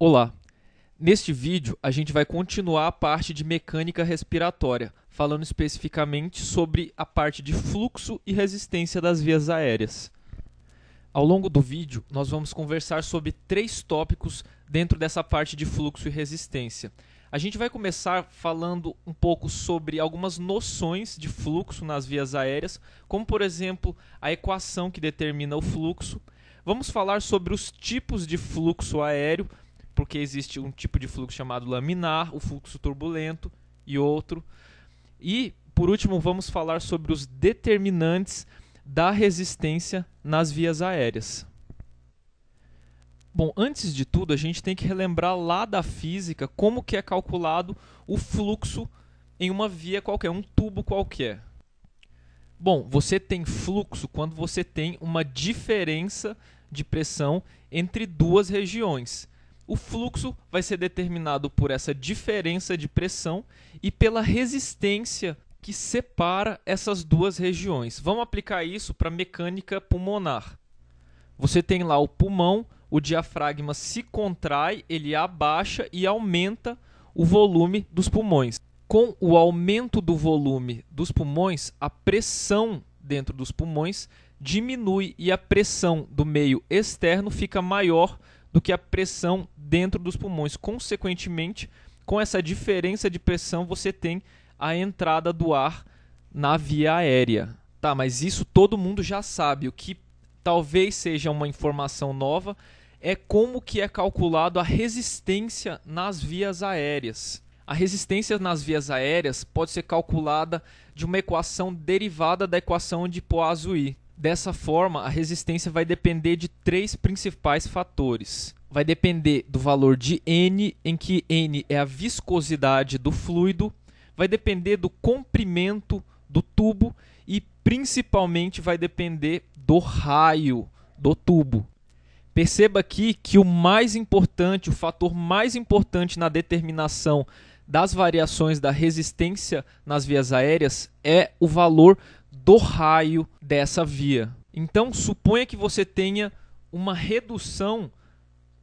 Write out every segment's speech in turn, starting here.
Olá! Neste vídeo, a gente vai continuar a parte de mecânica respiratória, falando especificamente sobre a parte de fluxo e resistência das vias aéreas. Ao longo do vídeo, nós vamos conversar sobre três tópicos dentro dessa parte de fluxo e resistência. A gente vai começar falando um pouco sobre algumas noções de fluxo nas vias aéreas, como por exemplo a equação que determina o fluxo. Vamos falar sobre os tipos de fluxo aéreo porque existe um tipo de fluxo chamado laminar, o fluxo turbulento e outro. E, por último, vamos falar sobre os determinantes da resistência nas vias aéreas. Bom, antes de tudo, a gente tem que relembrar lá da física como que é calculado o fluxo em uma via qualquer, um tubo qualquer. Bom, você tem fluxo quando você tem uma diferença de pressão entre duas regiões. O fluxo vai ser determinado por essa diferença de pressão e pela resistência que separa essas duas regiões. Vamos aplicar isso para mecânica pulmonar. Você tem lá o pulmão, o diafragma se contrai, ele abaixa e aumenta o volume dos pulmões. Com o aumento do volume dos pulmões, a pressão dentro dos pulmões diminui e a pressão do meio externo fica maior do que a pressão dentro dos pulmões. Consequentemente, com essa diferença de pressão, você tem a entrada do ar na via aérea. Tá, mas isso todo mundo já sabe. O que talvez seja uma informação nova é como que é calculado a resistência nas vias aéreas. A resistência nas vias aéreas pode ser calculada de uma equação derivada da equação de Poiseuille. Dessa forma, a resistência vai depender de três principais fatores. Vai depender do valor de N, em que N é a viscosidade do fluido, vai depender do comprimento do tubo e principalmente vai depender do raio do tubo. Perceba aqui que o mais importante, o fator mais importante na determinação das variações da resistência nas vias aéreas é o valor do raio dessa via. Então, suponha que você tenha uma redução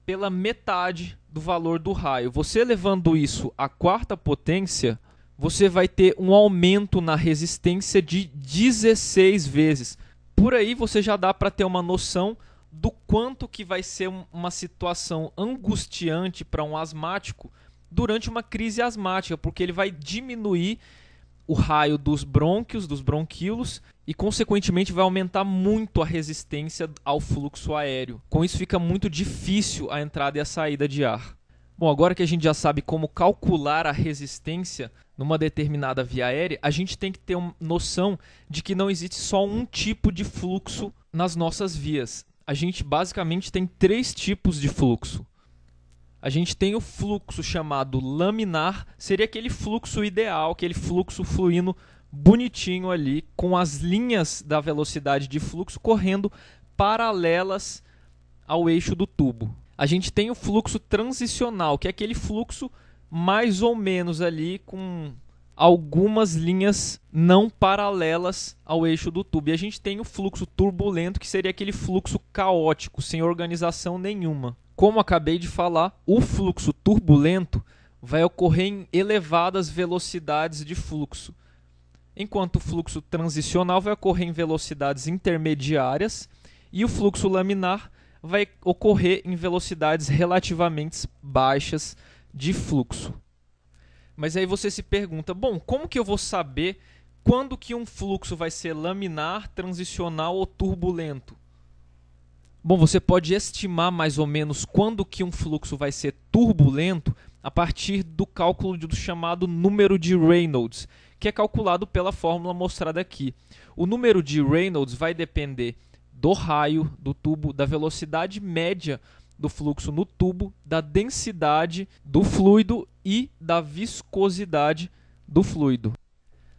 pela metade do valor do raio. Você levando isso à quarta potência, você vai ter um aumento na resistência de 16 vezes. Por aí você já dá para ter uma noção do quanto que vai ser uma situação angustiante para um asmático durante uma crise asmática, porque ele vai diminuir o raio dos brônquios, dos bronquíolos, e consequentemente vai aumentar muito a resistência ao fluxo aéreo. Com isso fica muito difícil a entrada e a saída de ar. Bom, agora que a gente já sabe como calcular a resistência numa determinada via aérea, a gente tem que ter noção de que não existe só um tipo de fluxo nas nossas vias. A gente basicamente tem três tipos de fluxo a gente tem o fluxo chamado laminar, seria aquele fluxo ideal, aquele fluxo fluindo bonitinho ali, com as linhas da velocidade de fluxo correndo paralelas ao eixo do tubo. A gente tem o fluxo transicional, que é aquele fluxo mais ou menos ali com algumas linhas não paralelas ao eixo do tubo. E a gente tem o fluxo turbulento, que seria aquele fluxo caótico, sem organização nenhuma. Como acabei de falar, o fluxo turbulento vai ocorrer em elevadas velocidades de fluxo, enquanto o fluxo transicional vai ocorrer em velocidades intermediárias e o fluxo laminar vai ocorrer em velocidades relativamente baixas de fluxo. Mas aí você se pergunta, bom, como que eu vou saber quando que um fluxo vai ser laminar, transicional ou turbulento? Bom, você pode estimar mais ou menos quando que um fluxo vai ser turbulento a partir do cálculo do chamado número de Reynolds, que é calculado pela fórmula mostrada aqui. O número de Reynolds vai depender do raio do tubo, da velocidade média do fluxo no tubo, da densidade do fluido e da viscosidade do fluido.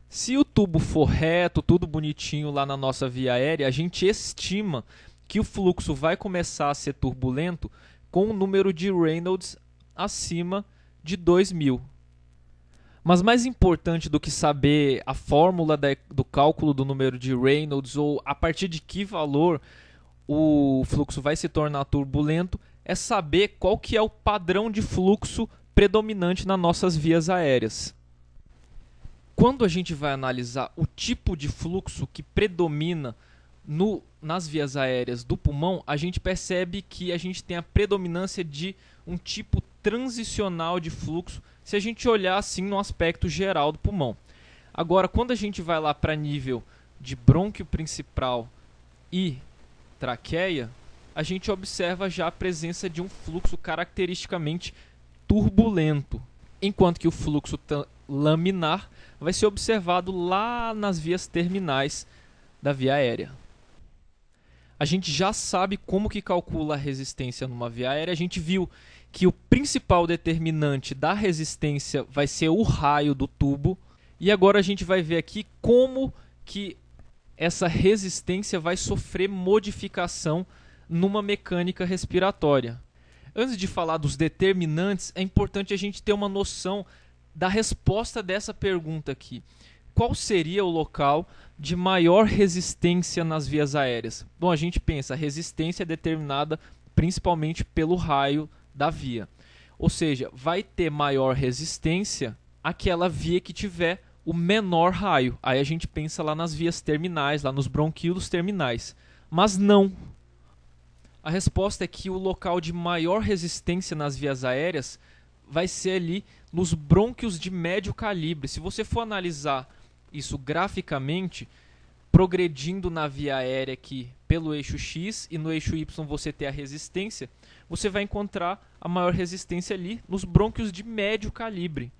Se o tubo for reto, tudo bonitinho lá na nossa via aérea, a gente estima que o fluxo vai começar a ser turbulento com o número de Reynolds acima de 2.000. Mas mais importante do que saber a fórmula da, do cálculo do número de Reynolds ou a partir de que valor o fluxo vai se tornar turbulento é saber qual que é o padrão de fluxo predominante nas nossas vias aéreas. Quando a gente vai analisar o tipo de fluxo que predomina no, nas vias aéreas do pulmão, a gente percebe que a gente tem a predominância de um tipo transicional de fluxo, se a gente olhar assim no aspecto geral do pulmão. Agora, quando a gente vai lá para nível de brônquio principal e traqueia, a gente observa já a presença de um fluxo caracteristicamente turbulento, enquanto que o fluxo laminar vai ser observado lá nas vias terminais da via aérea a gente já sabe como que calcula a resistência numa via aérea. A gente viu que o principal determinante da resistência vai ser o raio do tubo. E agora a gente vai ver aqui como que essa resistência vai sofrer modificação numa mecânica respiratória. Antes de falar dos determinantes, é importante a gente ter uma noção da resposta dessa pergunta aqui qual seria o local de maior resistência nas vias aéreas? Bom, a gente pensa, a resistência é determinada principalmente pelo raio da via. Ou seja, vai ter maior resistência aquela via que tiver o menor raio. Aí a gente pensa lá nas vias terminais, lá nos bronquíolos terminais. Mas não. A resposta é que o local de maior resistência nas vias aéreas vai ser ali nos brônquios de médio calibre. Se você for analisar isso graficamente, progredindo na via aérea aqui pelo eixo X e no eixo Y você ter a resistência, você vai encontrar a maior resistência ali nos brônquios de médio calibre.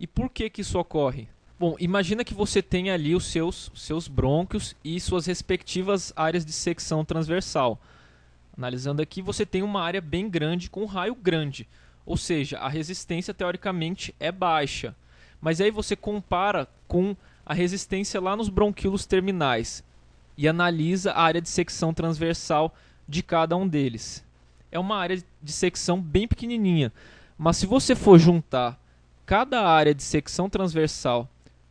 E por que que isso ocorre? Bom, imagina que você tenha ali os seus, seus brônquios e suas respectivas áreas de secção transversal. Analisando aqui, você tem uma área bem grande com um raio grande, ou seja, a resistência teoricamente é baixa. Mas aí você compara com a resistência lá nos bronquíolos terminais e analisa a área de secção transversal de cada um deles. É uma área de secção bem pequenininha, mas se você for juntar cada área de secção transversal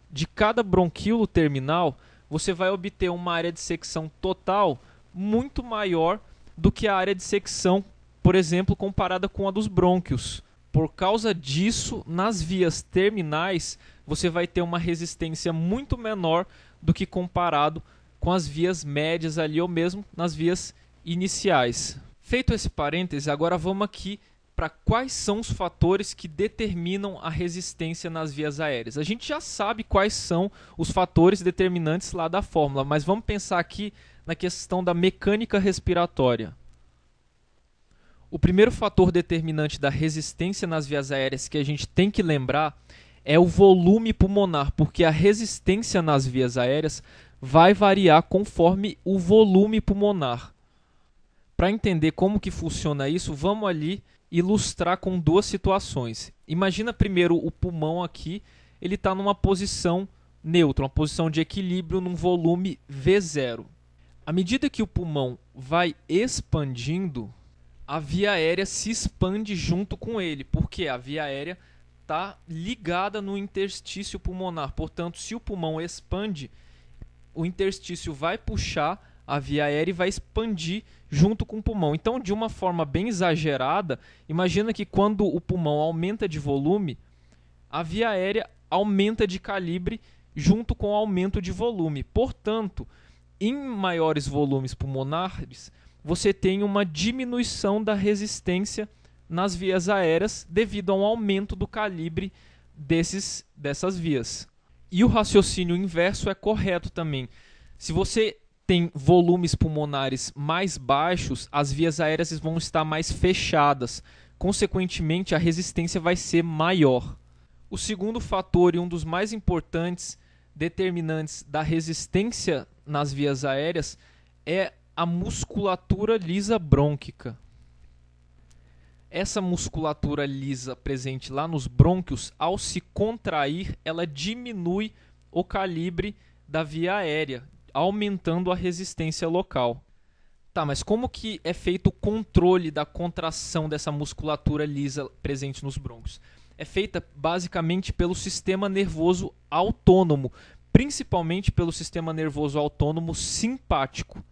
de cada bronquíolo terminal, você vai obter uma área de secção total muito maior do que a área de secção, por exemplo, comparada com a dos brônquios. Por causa disso, nas vias terminais, você vai ter uma resistência muito menor do que comparado com as vias médias ali ou mesmo nas vias iniciais. Feito esse parêntese, agora vamos aqui para quais são os fatores que determinam a resistência nas vias aéreas. A gente já sabe quais são os fatores determinantes lá da fórmula, mas vamos pensar aqui na questão da mecânica respiratória. O primeiro fator determinante da resistência nas vias aéreas que a gente tem que lembrar é o volume pulmonar, porque a resistência nas vias aéreas vai variar conforme o volume pulmonar. Para entender como que funciona isso, vamos ali ilustrar com duas situações. Imagina primeiro o pulmão aqui, ele está numa posição neutra, uma posição de equilíbrio num volume V0. À medida que o pulmão vai expandindo, a via aérea se expande junto com ele, porque a via aérea está ligada no interstício pulmonar. Portanto, se o pulmão expande, o interstício vai puxar a via aérea e vai expandir junto com o pulmão. Então, de uma forma bem exagerada, imagina que quando o pulmão aumenta de volume, a via aérea aumenta de calibre junto com o aumento de volume. Portanto, em maiores volumes pulmonares, você tem uma diminuição da resistência nas vias aéreas devido a um aumento do calibre desses, dessas vias. E o raciocínio inverso é correto também. Se você tem volumes pulmonares mais baixos, as vias aéreas vão estar mais fechadas. Consequentemente, a resistência vai ser maior. O segundo fator e um dos mais importantes determinantes da resistência nas vias aéreas é a musculatura lisa brônquica. Essa musculatura lisa presente lá nos brônquios, ao se contrair, ela diminui o calibre da via aérea, aumentando a resistência local. Tá, mas como que é feito o controle da contração dessa musculatura lisa presente nos brônquios? É feita basicamente pelo sistema nervoso autônomo, principalmente pelo sistema nervoso autônomo simpático.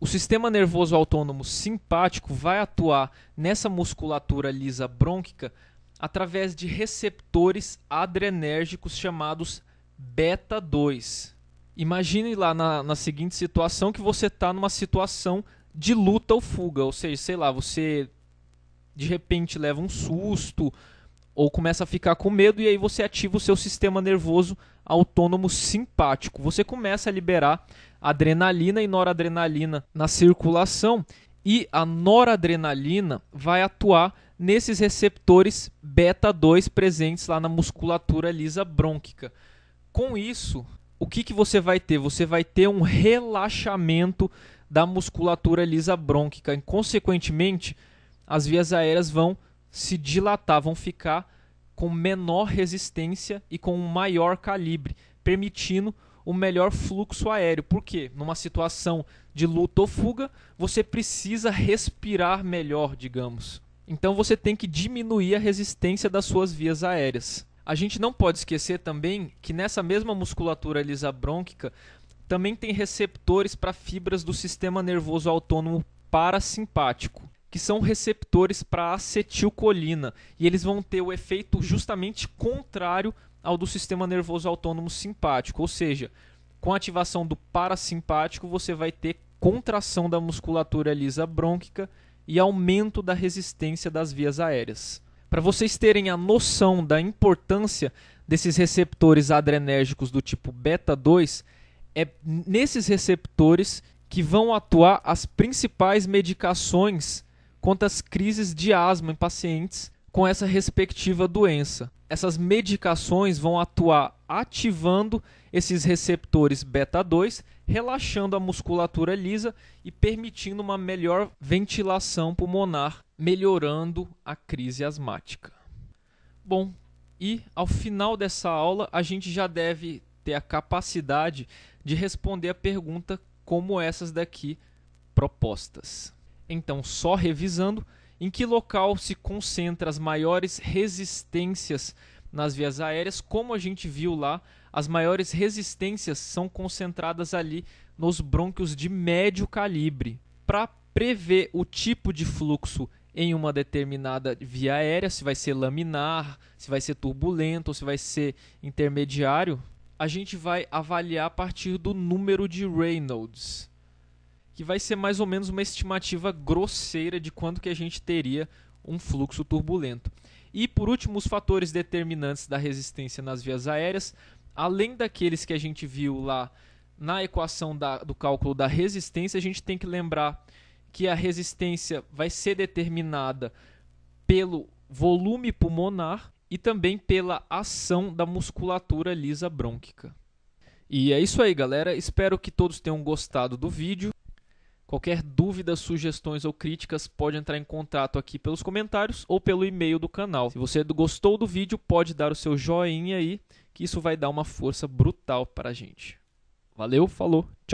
O sistema nervoso autônomo simpático vai atuar nessa musculatura lisa brônquica através de receptores adrenérgicos chamados beta 2. Imagine lá na, na seguinte situação que você está numa situação de luta ou fuga, ou seja, sei lá, você de repente leva um susto ou começa a ficar com medo e aí você ativa o seu sistema nervoso autônomo simpático. Você começa a liberar adrenalina e noradrenalina na circulação e a noradrenalina vai atuar nesses receptores beta 2 presentes lá na musculatura lisa brônquica. Com isso, o que, que você vai ter? Você vai ter um relaxamento da musculatura lisa brônquica e, consequentemente, as vias aéreas vão se dilatar, vão ficar com menor resistência e com maior calibre, permitindo o melhor fluxo aéreo. Por quê? Numa situação de luta ou fuga, você precisa respirar melhor, digamos. Então você tem que diminuir a resistência das suas vias aéreas. A gente não pode esquecer também que nessa mesma musculatura lisabrônquica também tem receptores para fibras do sistema nervoso autônomo parasimpático que são receptores para acetilcolina. E eles vão ter o efeito justamente contrário ao do sistema nervoso autônomo simpático. Ou seja, com a ativação do parasimpático, você vai ter contração da musculatura lisa brônquica e aumento da resistência das vias aéreas. Para vocês terem a noção da importância desses receptores adrenérgicos do tipo beta 2, é nesses receptores que vão atuar as principais medicações quanto às crises de asma em pacientes com essa respectiva doença. Essas medicações vão atuar ativando esses receptores beta 2, relaxando a musculatura lisa e permitindo uma melhor ventilação pulmonar, melhorando a crise asmática. Bom, e ao final dessa aula a gente já deve ter a capacidade de responder a pergunta como essas daqui propostas. Então, só revisando, em que local se concentram as maiores resistências nas vias aéreas? Como a gente viu lá, as maiores resistências são concentradas ali nos brônquios de médio calibre. Para prever o tipo de fluxo em uma determinada via aérea, se vai ser laminar, se vai ser turbulento ou se vai ser intermediário, a gente vai avaliar a partir do número de Reynolds que vai ser mais ou menos uma estimativa grosseira de quanto que a gente teria um fluxo turbulento. E por último, os fatores determinantes da resistência nas vias aéreas, além daqueles que a gente viu lá na equação da, do cálculo da resistência, a gente tem que lembrar que a resistência vai ser determinada pelo volume pulmonar e também pela ação da musculatura lisa brônquica. E é isso aí, galera. Espero que todos tenham gostado do vídeo. Qualquer dúvida, sugestões ou críticas pode entrar em contato aqui pelos comentários ou pelo e-mail do canal. Se você gostou do vídeo, pode dar o seu joinha aí, que isso vai dar uma força brutal para a gente. Valeu, falou, tchau!